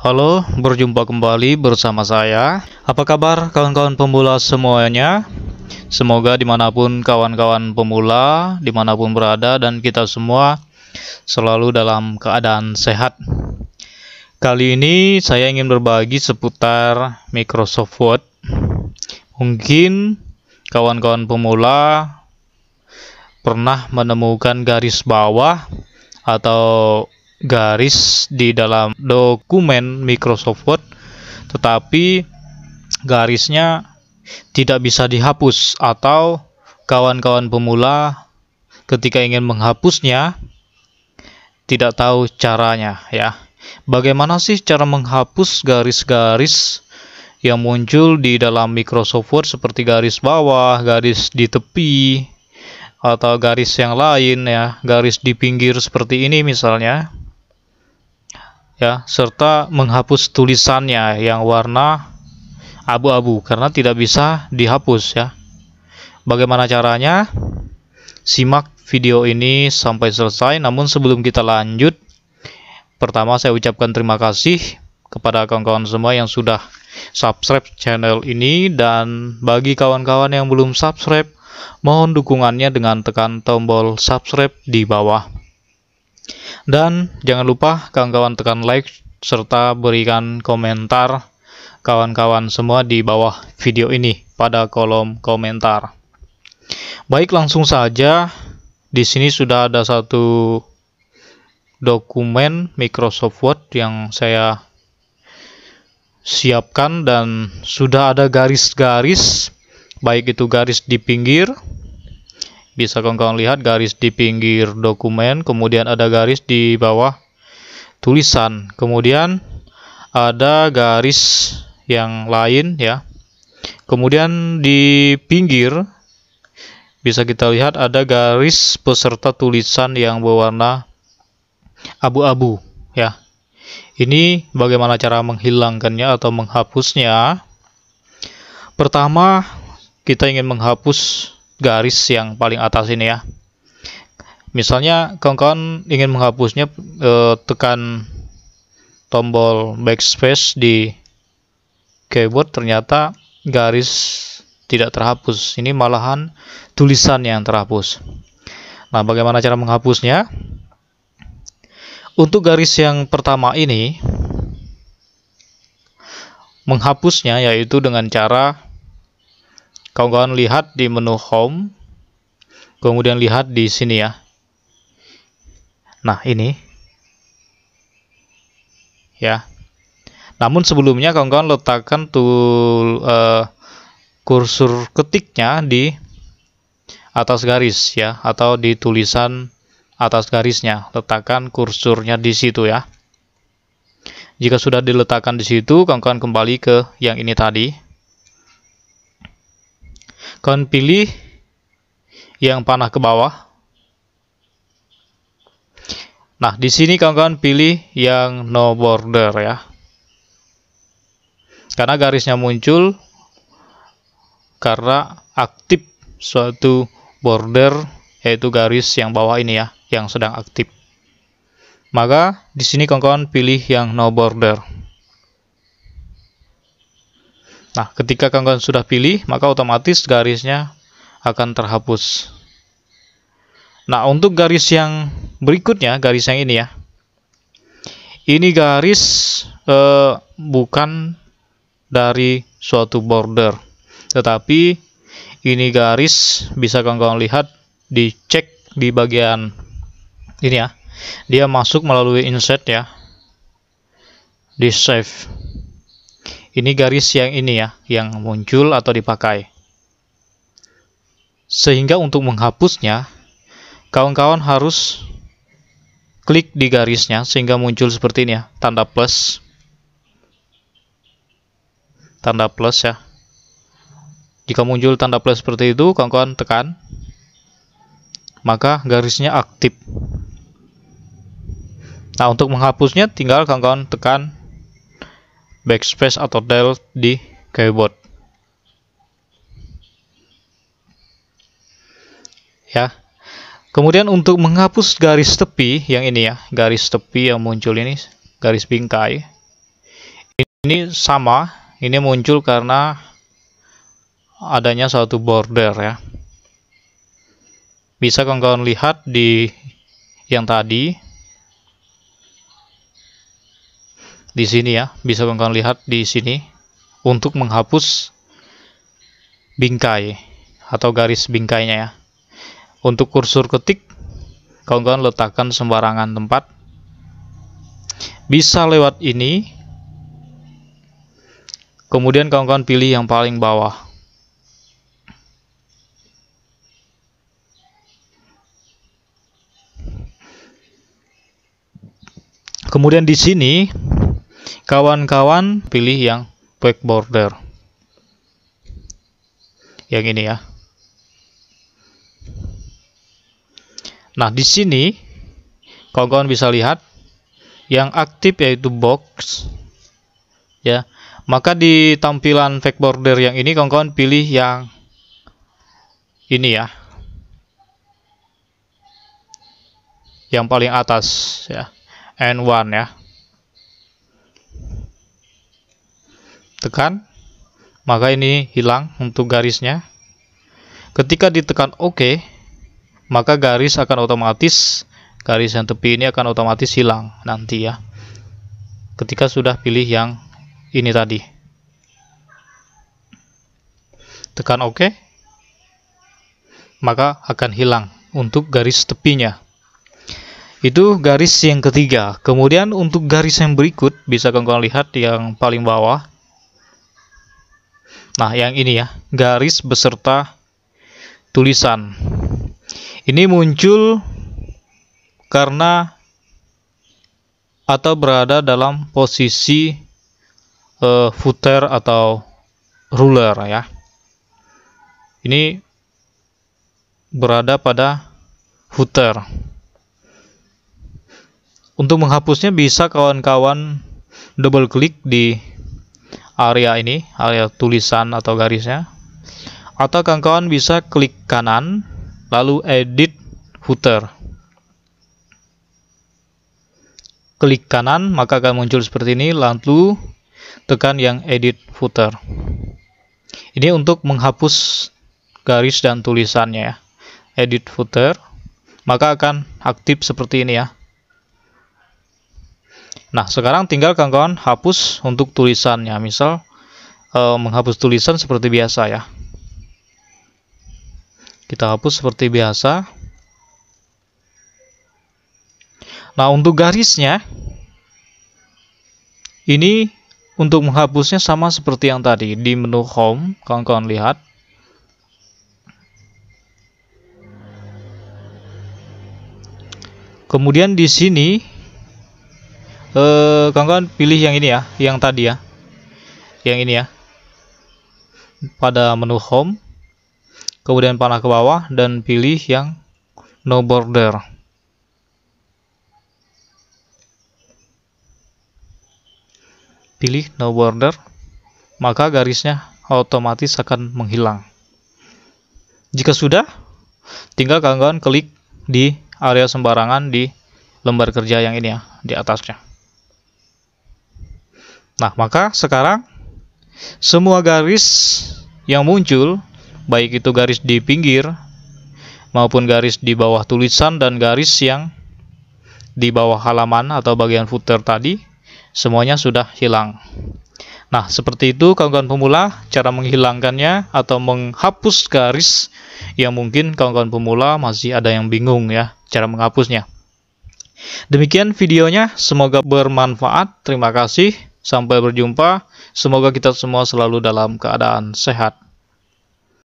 Halo, berjumpa kembali bersama saya. Apa kabar kawan-kawan pemula semuanya? Semoga dimanapun kawan-kawan pemula, dimanapun berada, dan kita semua selalu dalam keadaan sehat. Kali ini saya ingin berbagi seputar Microsoft Word. Mungkin kawan-kawan pemula pernah menemukan garis bawah atau garis di dalam dokumen Microsoft Word tetapi garisnya tidak bisa dihapus atau kawan-kawan pemula ketika ingin menghapusnya tidak tahu caranya ya. Bagaimana sih cara menghapus garis-garis yang muncul di dalam Microsoft Word seperti garis bawah, garis di tepi atau garis yang lain ya, garis di pinggir seperti ini misalnya ya serta menghapus tulisannya yang warna abu-abu karena tidak bisa dihapus ya bagaimana caranya simak video ini sampai selesai namun sebelum kita lanjut pertama saya ucapkan terima kasih kepada kawan-kawan semua yang sudah subscribe channel ini dan bagi kawan-kawan yang belum subscribe mohon dukungannya dengan tekan tombol subscribe di bawah dan jangan lupa kawan-kawan tekan like serta berikan komentar kawan-kawan semua di bawah video ini pada kolom komentar. Baik, langsung saja. Di sini sudah ada satu dokumen Microsoft Word yang saya siapkan dan sudah ada garis-garis baik itu garis di pinggir bisa kawan-kawan lihat garis di pinggir dokumen, kemudian ada garis di bawah tulisan. Kemudian ada garis yang lain ya. Kemudian di pinggir bisa kita lihat ada garis peserta tulisan yang berwarna abu-abu ya. Ini bagaimana cara menghilangkannya atau menghapusnya? Pertama, kita ingin menghapus garis yang paling atas ini ya misalnya kawan-kawan ingin menghapusnya eh, tekan tombol backspace di keyboard ternyata garis tidak terhapus ini malahan tulisan yang terhapus nah bagaimana cara menghapusnya untuk garis yang pertama ini menghapusnya yaitu dengan cara Kawan-kawan lihat di menu home. Kemudian lihat di sini ya. Nah, ini. Ya. Namun sebelumnya kawan-kawan letakkan tool uh, kursor ketiknya di atas garis ya atau di tulisan atas garisnya. Letakkan kursornya di situ ya. Jika sudah diletakkan di situ, kawan-kawan kembali ke yang ini tadi. Kalian pilih yang panah ke bawah. Nah, di sini kawan-kawan pilih yang no border ya. Karena garisnya muncul karena aktif suatu border yaitu garis yang bawah ini ya, yang sedang aktif. Maka di sini kawan-kawan pilih yang no border. Nah, ketika kawan sudah pilih, maka otomatis garisnya akan terhapus. Nah, untuk garis yang berikutnya, garis yang ini ya. Ini garis eh, bukan dari suatu border, tetapi ini garis bisa kawan-kawan lihat dicek di bagian ini ya. Dia masuk melalui insert ya. Di save. Ini garis yang ini ya, yang muncul atau dipakai. Sehingga untuk menghapusnya, kawan-kawan harus klik di garisnya sehingga muncul seperti ini ya, tanda plus. Tanda plus ya. Jika muncul tanda plus seperti itu, kawan-kawan tekan, maka garisnya aktif. Nah, untuk menghapusnya tinggal kawan-kawan tekan backspace atau del di keyboard. Ya. Kemudian untuk menghapus garis tepi yang ini ya, garis tepi yang muncul ini, garis bingkai. Ini sama, ini muncul karena adanya satu border ya. Bisa kawan-kawan lihat di yang tadi di sini ya, bisa kalian lihat di sini untuk menghapus bingkai atau garis bingkainya ya. Untuk kursor ketik, kawan-kawan letakkan sembarangan tempat. Bisa lewat ini. Kemudian kawan-kawan pilih yang paling bawah. Kemudian di sini Kawan-kawan pilih yang back border. Yang ini ya. Nah, di sini kawan-kawan bisa lihat yang aktif yaitu box ya. Maka di tampilan back border yang ini kawan-kawan pilih yang ini ya. Yang paling atas ya. N1 ya. tekan, maka ini hilang untuk garisnya. Ketika ditekan OK, maka garis akan otomatis, garis yang tepi ini akan otomatis hilang nanti ya. Ketika sudah pilih yang ini tadi. Tekan OK, maka akan hilang untuk garis tepinya. Itu garis yang ketiga. Kemudian untuk garis yang berikut, bisa kalian lihat yang paling bawah, Nah, yang ini ya, garis beserta tulisan. Ini muncul karena atau berada dalam posisi uh, footer atau ruler ya. Ini berada pada footer. Untuk menghapusnya bisa kawan-kawan double klik di area ini, area tulisan atau garisnya. Atau kawan-kawan bisa klik kanan, lalu edit footer. Klik kanan, maka akan muncul seperti ini, lalu tekan yang edit footer. Ini untuk menghapus garis dan tulisannya ya. Edit footer, maka akan aktif seperti ini ya. Nah, sekarang tinggal kawan-kawan hapus untuk tulisannya. Misal e, menghapus tulisan seperti biasa ya. Kita hapus seperti biasa. Nah, untuk garisnya ini untuk menghapusnya sama seperti yang tadi di menu home, kawan-kawan lihat. Kemudian di sini kawan-kawan pilih yang ini ya yang tadi ya yang ini ya pada menu home kemudian panah ke bawah dan pilih yang no border pilih no border maka garisnya otomatis akan menghilang jika sudah tinggal kawan-kawan klik di area sembarangan di lembar kerja yang ini ya di atasnya Nah, maka sekarang semua garis yang muncul, baik itu garis di pinggir maupun garis di bawah tulisan dan garis yang di bawah halaman atau bagian footer tadi, semuanya sudah hilang. Nah, seperti itu kawan-kawan pemula cara menghilangkannya atau menghapus garis yang mungkin kawan-kawan pemula masih ada yang bingung ya cara menghapusnya. Demikian videonya, semoga bermanfaat. Terima kasih. Sampai berjumpa, semoga kita semua selalu dalam keadaan sehat.